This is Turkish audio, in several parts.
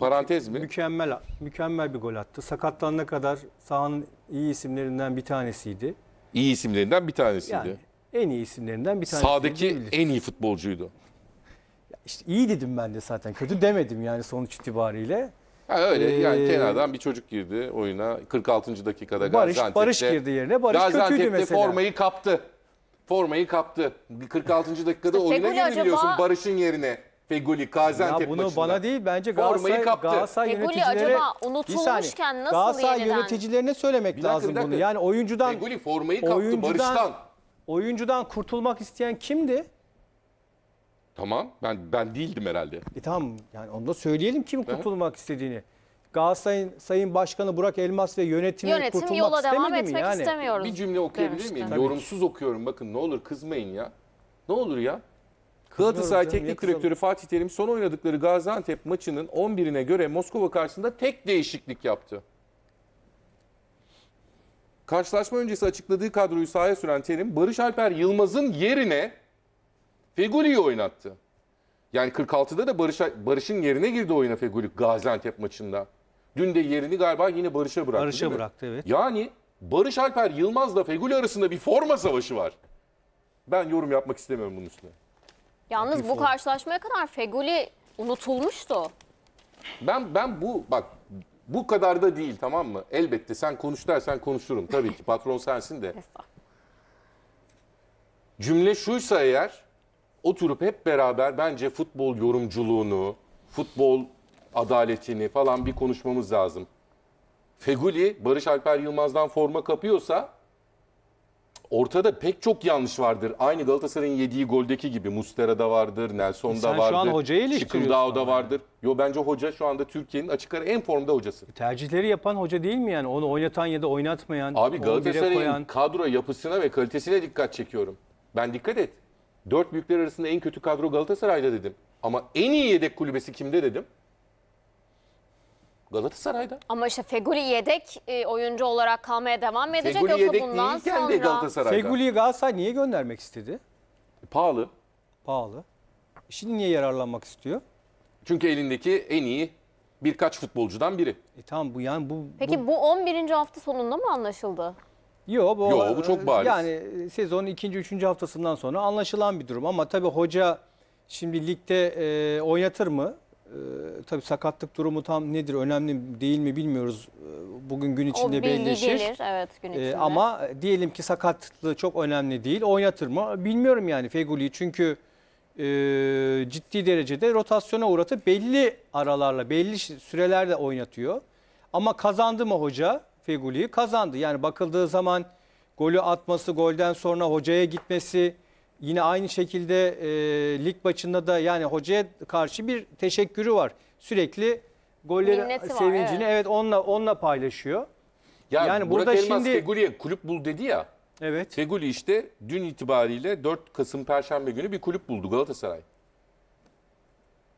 Parantez mi? Mükemmel mükemmel bir gol attı. Sakatlanana kadar sahanın iyi isimlerinden bir tanesiydi. İyi isimlerinden bir tanesiydi. Yani en iyi isimlerinden bir tanesi. Sağdaki en iyi futbolcuydu. İşte iyi dedim ben de zaten. Kötü demedim yani sonuç itibariyle. Ha öyle ee, yani kenardan bir çocuk girdi oyuna 46. dakikada Barış, Gaziantep'te. Barış girdi yerine. Barış Gaziantep'te kötüydü mesela. formayı kaptı. Formayı kaptı. 46. dakikada işte oyuna girdi biliyorsun Barış'ın yerine. Feguli Gaziantep Ya bunu bana değil bence Galatasaray, Formayı kaptı. Galatasaray Feguli yöneticileri... acaba unutulmuşken nasıl Galatasaray yeniden? yöneticilerine söylemek dakika, lazım bir bunu. dakika. Yani oyuncudan Feguli formayı kaptı oyuncudan, Barış'tan. oyuncudan kurtulmak isteyen kimdi? Tamam ben ben değildim herhalde. E tamam yani onu da söyleyelim kim kurtulmak istediğini. Galatasaray'ın Sayın Başkanı Burak Elmas ve yönetimi Yönetim kurtulmak yola istemedi devam etmek yani? istemiyoruz. Bir cümle okuyabilir demişti. miyim? Yorumsuz okuyorum bakın ne olur kızmayın ya. Ne olur ya. Galatasaray hocam, Teknik Direktörü Fatih Terim son oynadıkları Gaziantep maçının 11'ine göre Moskova karşısında tek değişiklik yaptı. Karşılaşma öncesi açıkladığı kadroyu sahaya süren Terim, Barış Alper Yılmaz'ın yerine Feguli'yi oynattı. Yani 46'da da Barış, Barış'ın yerine girdi oyuna Feguli Gaziantep maçında. Dün de yerini galiba yine Barış'a bıraktı. Barış'a bıraktı evet. Yani Barış Alper Yılmaz'la Feguli arasında bir forma savaşı var. Ben yorum yapmak istemiyorum bunun üstüne. Yalnız bu karşılaşmaya kadar Feguli unutulmuştu. Ben ben bu bak bu kadar da değil tamam mı? Elbette sen konuş dersen konuşurum tabii ki patron sensin de. Cümle şuysa eğer oturup hep beraber bence futbol yorumculuğunu, futbol adaletini falan bir konuşmamız lazım. Feguli Barış Alper Yılmaz'dan forma kapıyorsa ortada pek çok yanlış vardır. Aynı Galatasaray'ın yediği goldeki gibi Mustera'da vardır, Nelson'da e Sen vardır. Sen şu an hocayı eleştiriyorsun. da vardır. Yo bence hoca şu anda Türkiye'nin açık ara en formda hocası. E, tercihleri yapan hoca değil mi yani? Onu oynatan ya da oynatmayan. Abi Galatasaray'ın koyan... kadro yapısına ve kalitesine dikkat çekiyorum. Ben dikkat et. Dört büyükler arasında en kötü kadro Galatasaray'da dedim. Ama en iyi yedek kulübesi kimde dedim. Galatasaray'da. Ama işte Feguli yedek e, oyuncu olarak kalmaya devam edecek. Feguli Yoksa yedek bundan değilken sonra... de Galatasaray'da. Feguli'yi Galatasaray niye göndermek istedi? E, pahalı. Pahalı. E, şimdi niye yararlanmak istiyor? Çünkü elindeki en iyi birkaç futbolcudan biri. E tamam bu yani bu... Peki bu, bu 11. hafta sonunda mı anlaşıldı? Yok bu, Yo, bu çok bariz. Yani sezonun ikinci, üçüncü haftasından sonra anlaşılan bir durum. Ama tabii hoca şimdi ligde e, oynatır mı? Ee, tabii sakatlık durumu tam nedir, önemli değil mi bilmiyoruz. Ee, bugün gün içinde o belleşir. gelir, evet gün ee, içinde. ama diyelim ki sakatlığı çok önemli değil, oynatır mı? Bilmiyorum yani Feguli çünkü e, ciddi derecede rotasyona uğratıp belli aralarla, belli sürelerde oynatıyor. Ama kazandı mı hoca Feguli'yi? Kazandı. Yani bakıldığı zaman golü atması, golden sonra hocaya gitmesi... Yine aynı şekilde e, lig maçında da yani hocaya karşı bir teşekkürü var. Sürekli golleri Minneti var, sevincini evet. evet onunla onunla paylaşıyor. Ya yani Burak burada Elmas şimdi... Feguli'ye kulüp bul dedi ya. Evet. Feguli işte dün itibariyle 4 Kasım Perşembe günü bir kulüp buldu Galatasaray.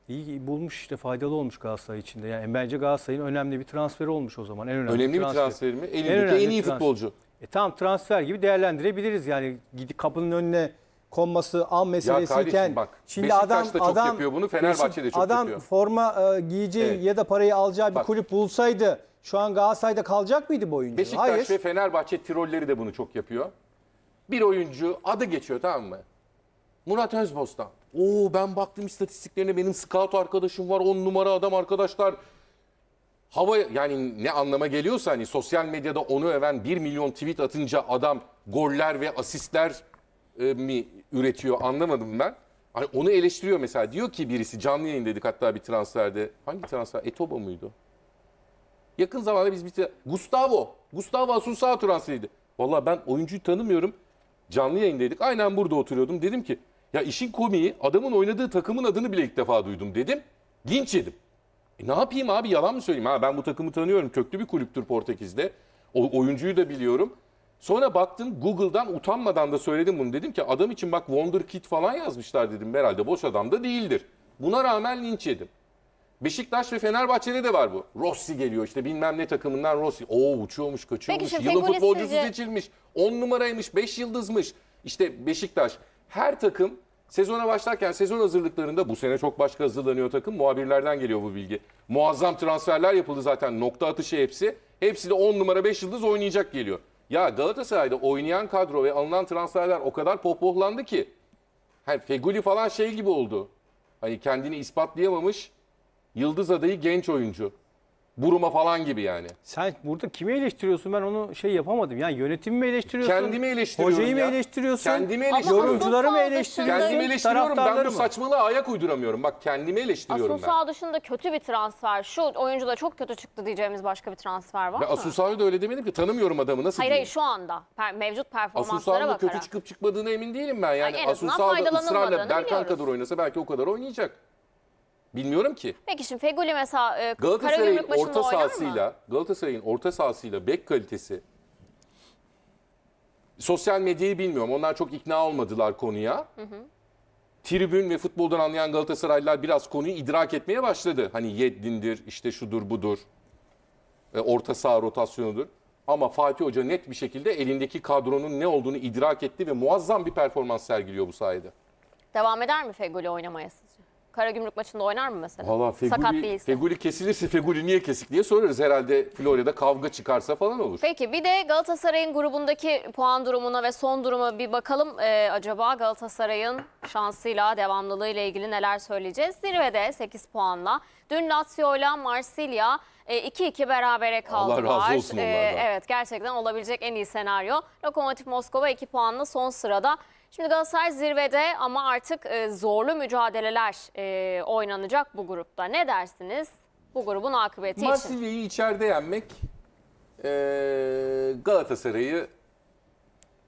İyi bulmuş işte faydalı olmuş Galatasaray içinde. Yani bence Galatasaray'ın önemli bir transferi olmuş o zaman. En önemli, önemli bir transfer mi? Elindeki en, en iyi transfer. futbolcu. E tamam transfer gibi değerlendirebiliriz. Yani gidip kapının önüne konması an meselesiyken ya bak, şimdi adam da çok adam yapıyor bunu Fenerbahçe de çok adam yapıyor. forma e, giyeceği evet. ya da parayı alacağı bir bak, kulüp bulsaydı şu an Galatasaray'da kalacak mıydı bu oyuncu? Beşiktaş Hayır. ve Fenerbahçe trolleri de bunu çok yapıyor. Bir oyuncu adı geçiyor tamam mı? Murat Özbostan. Oo ben baktım istatistiklerine benim scout arkadaşım var 10 numara adam arkadaşlar. Hava yani ne anlama geliyorsa hani sosyal medyada onu öven 1 milyon tweet atınca adam goller ve asistler e, mi üretiyor anlamadım ben. Hani onu eleştiriyor mesela. Diyor ki birisi canlı yayın dedik hatta bir transferde. Hangi transfer? Etobo muydu? Yakın zamanda biz bir Gustavo. Gustavo Asunsağa transferiydi. Valla ben oyuncuyu tanımıyorum. Canlı dedik Aynen burada oturuyordum. Dedim ki ya işin komiği adamın oynadığı takımın adını bile ilk defa duydum dedim. Linç yedim. E ne yapayım abi yalan mı söyleyeyim? Ha ben bu takımı tanıyorum. Köklü bir kulüptür Portekiz'de. O oyuncuyu da biliyorum. Sonra baktım Google'dan utanmadan da söyledim bunu. Dedim ki adam için bak Wonderkid falan yazmışlar dedim. Herhalde boş adam da değildir. Buna rağmen linç yedim. Beşiktaş ve Fenerbahçe'de de var bu. Rossi geliyor işte bilmem ne takımından Rossi. Oo uçuyormuş, kaçıyormuş. Peki Yılın futbolcusu seçilmiş. 10 numaraymış, 5 yıldızmış. İşte Beşiktaş her takım sezona başlarken sezon hazırlıklarında bu sene çok başka hazırlanıyor takım. Muhabirlerden geliyor bu bilgi. Muazzam transferler yapıldı zaten nokta atışı hepsi. Hepsi de 10 numara 5 yıldız oynayacak geliyor. Ya Galatasaray'da oynayan kadro ve alınan transferler o kadar pohpohlandı ki. Hani Feguli falan şey gibi oldu. Hani kendini ispatlayamamış yıldız adayı genç oyuncu. Buruma falan gibi yani. Sen burada kimi eleştiriyorsun? Ben onu şey yapamadım. Yani yönetimi mi eleştiriyorsun? Kendimi eleştiriyorum Hocayı ya. mı eleştiriyorsun? Kendimi eleştiriyorum. Yorumcuları mı eleştiriyorsun? Kendimi eleştiriyorum. Ben bu mı? saçmalığa ayak uyduramıyorum. Bak kendimi eleştiriyorum Asun ben. Asun dışında kötü bir transfer. Şu oyuncu da çok kötü çıktı diyeceğimiz başka bir transfer var ben mı? Asun da öyle demedim ki. Tanımıyorum adamı. Nasıl Hayır hayır şu anda. mevcut performanslara bakarak. Asun kötü çıkıp çıkmadığına emin değilim ben. Yani, yani Asun Sağ'da ısrarla Berkan kadar oynasa belki o kadar oynayacak. Bilmiyorum ki. Peki şimdi Feguli mesela e, Galatasaray'ın orta sahasıyla Galatasaray'ın orta sahasıyla bek kalitesi sosyal medyayı bilmiyorum. Onlar çok ikna olmadılar konuya. Tribün ve futboldan anlayan Galatasaraylılar biraz konuyu idrak etmeye başladı. Hani Yedlin'dir, işte şudur budur, e, orta saha rotasyonudur. Ama Fatih Hoca net bir şekilde elindeki kadronun ne olduğunu idrak etti ve muazzam bir performans sergiliyor bu sayede. Devam eder mi Feguli oynamaya sizce? Karagümrük maçında oynar mı mesela? Valla Sakat Feguli, değilse. Feguli kesilirse Feguli niye kesik diye sorarız. Herhalde Florya'da kavga çıkarsa falan olur. Peki bir de Galatasaray'ın grubundaki puan durumuna ve son duruma bir bakalım. Ee, acaba Galatasaray'ın şansıyla, devamlılığıyla ilgili neler söyleyeceğiz? Zirvede 8 puanla. Dün Lazio'yla Marsilya 2-2 e, berabere kaldılar. Allah razı olsun e, onlardan. Evet gerçekten olabilecek en iyi senaryo. Lokomotif Moskova 2 puanla son sırada. Şimdi Galatasaray zirvede ama artık e, zorlu mücadeleler oynanacak bu grupta. Ne dersiniz bu grubun akıbeti Marsilya'yı için? Marsilya'yı içeride yenmek Galatasaray'ı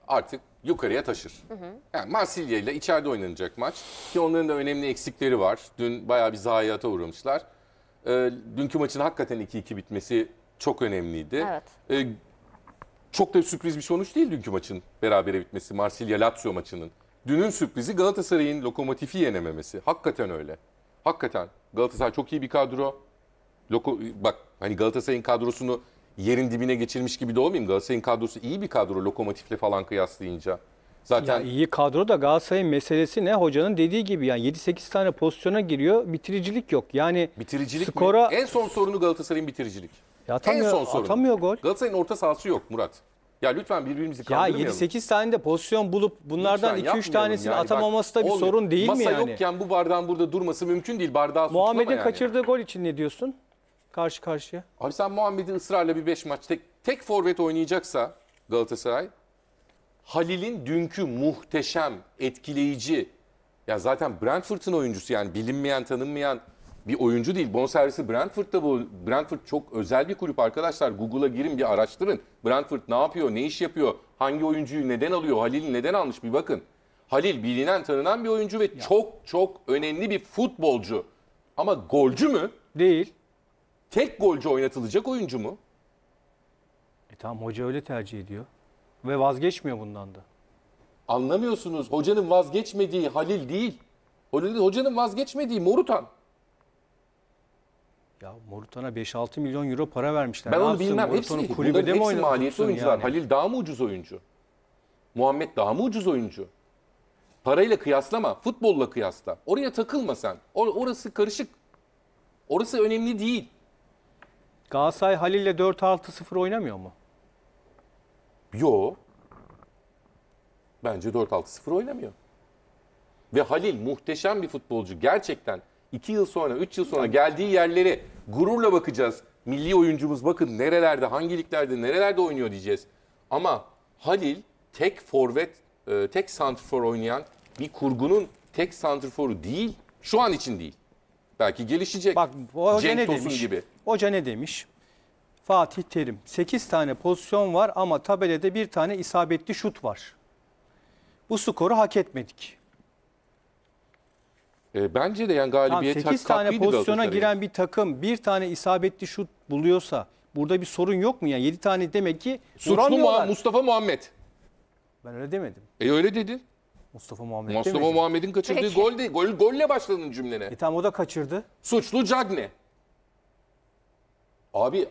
artık yukarıya taşır. Hı hı. Yani Marsilya ile içeride oynanacak maç ki onların da önemli eksikleri var. Dün bayağı bir zayiata uğramışlar e, dünkü maçın hakikaten 2-2 bitmesi çok önemliydi. Evet. E, çok da sürpriz bir sonuç değil dünkü maçın berabere bitmesi. Marsilya-Lazio maçının. Dünün sürprizi Galatasaray'ın lokomotifi yenememesi. Hakikaten öyle. Hakikaten. Galatasaray çok iyi bir kadro. Loko, bak hani Galatasaray'ın kadrosunu yerin dibine geçirmiş gibi de olmayayım. Galatasaray'ın kadrosu iyi bir kadro lokomotifle falan kıyaslayınca. Zaten ya iyi kadro da Galatasaray'ın meselesi ne? Hocanın dediği gibi yani 7-8 tane pozisyona giriyor. Bitiricilik yok. Yani bitiricilik skora... mi? En son sorunu Galatasaray'ın bitiricilik. Ya atamıyor, en son sorunu. Atamıyor gol. Galatasaray'ın orta sahası yok Murat. Ya lütfen birbirimizi kandırmayalım. Ya 7-8 tane de pozisyon bulup bunlardan 2-3 tanesini yani. atamaması da bir Bak, sorun değil masa mi yani? Masa yokken bu bardağın burada durması mümkün değil. Bardağı Muhammed'in yani. kaçırdığı gol için ne diyorsun? Karşı karşıya. Abi sen Muhammed'in ısrarla bir 5 maç tek, tek forvet oynayacaksa Galatasaray Halil'in dünkü muhteşem, etkileyici, ya zaten Brentford'un oyuncusu yani bilinmeyen, tanınmayan bir oyuncu değil. Bonservisi Brentford'da bu. Brentford çok özel bir kulüp arkadaşlar. Google'a girin bir araştırın. Brentford ne yapıyor, ne iş yapıyor, hangi oyuncuyu neden alıyor, Halil'i neden almış bir bakın. Halil bilinen, tanınan bir oyuncu ve ya. çok çok önemli bir futbolcu. Ama golcü mü? Değil. Tek golcü oynatılacak oyuncu mu? E tamam hoca öyle tercih ediyor. Ve vazgeçmiyor bundan da. Anlamıyorsunuz. Hocanın vazgeçmediği Halil değil. Hocanın vazgeçmediği Morutan. Ya Morutan'a 5-6 milyon euro para vermişler. Ben ne onu yapsın? bilmem. Morutan'ın hepsi, kulübü de mi hepsi maliyetli oyuncular. Yani. Halil daha mı ucuz oyuncu? Muhammed daha mı ucuz oyuncu? Parayla kıyaslama, futbolla kıyasla. Oraya takılma sen. Or orası karışık. Orası önemli değil. Galatasaray Halil'le 4-6-0 oynamıyor mu? Yo. Bence 4-6-0 oynamıyor. Ve Halil muhteşem bir futbolcu. Gerçekten 2 yıl sonra, 3 yıl sonra geldiği yerlere gururla bakacağız. Milli oyuncumuz bakın nerelerde, hangi liglerde, nerelerde oynuyor diyeceğiz. Ama Halil tek forvet, e, tek santrfor oynayan bir kurgunun tek santrforu değil. Şu an için değil. Belki gelişecek. Bak hoca Cenk ne demiş? gibi. Hoca ne demiş? Fatih Terim. 8 tane pozisyon var ama tabelede bir tane isabetli şut var. Bu skoru hak etmedik. E, bence de yani galibiyet tamam, 8 tane pozisyona giren bir takım bir tane isabetli şut buluyorsa burada bir sorun yok mu? Yani 7 tane demek ki Suçlu mu Mustafa Muhammed. Ben öyle demedim. E öyle dedin. Mustafa Muhammed Mustafa Muhammed'in kaçırdığı Peki. gol de, gol, golle başladın cümlene. E tamam o da kaçırdı. Suçlu Cagne. Abi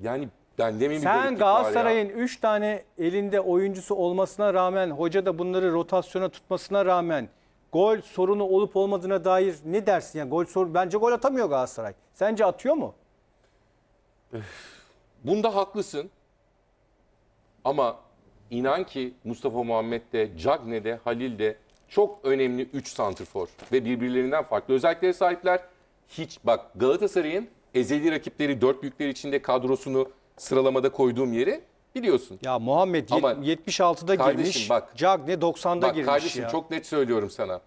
yani ben demin Sen Galatasaray'ın 3 tane elinde oyuncusu olmasına rağmen hoca da bunları rotasyona tutmasına rağmen gol sorunu olup olmadığına dair ne dersin? Yani gol sorun bence gol atamıyor Galatasaray. Sence atıyor mu? Bunda haklısın. Ama inan ki Mustafa Muhammed de, Cagne de, Halil de çok önemli 3 santrfor ve birbirlerinden farklı özelliklere sahipler. Hiç bak Galatasaray'ın ezeli rakipleri dört büyükler içinde kadrosunu sıralamada koyduğum yeri biliyorsun. Ya Muhammed Ama 76'da kardeşim, girmiş. Bak, ne 90'da bak, girmiş kardeşim ya. çok net söylüyorum sana.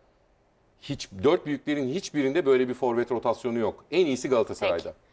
Hiç dört büyüklerin hiçbirinde böyle bir forvet rotasyonu yok. En iyisi Galatasaray'da. Peki.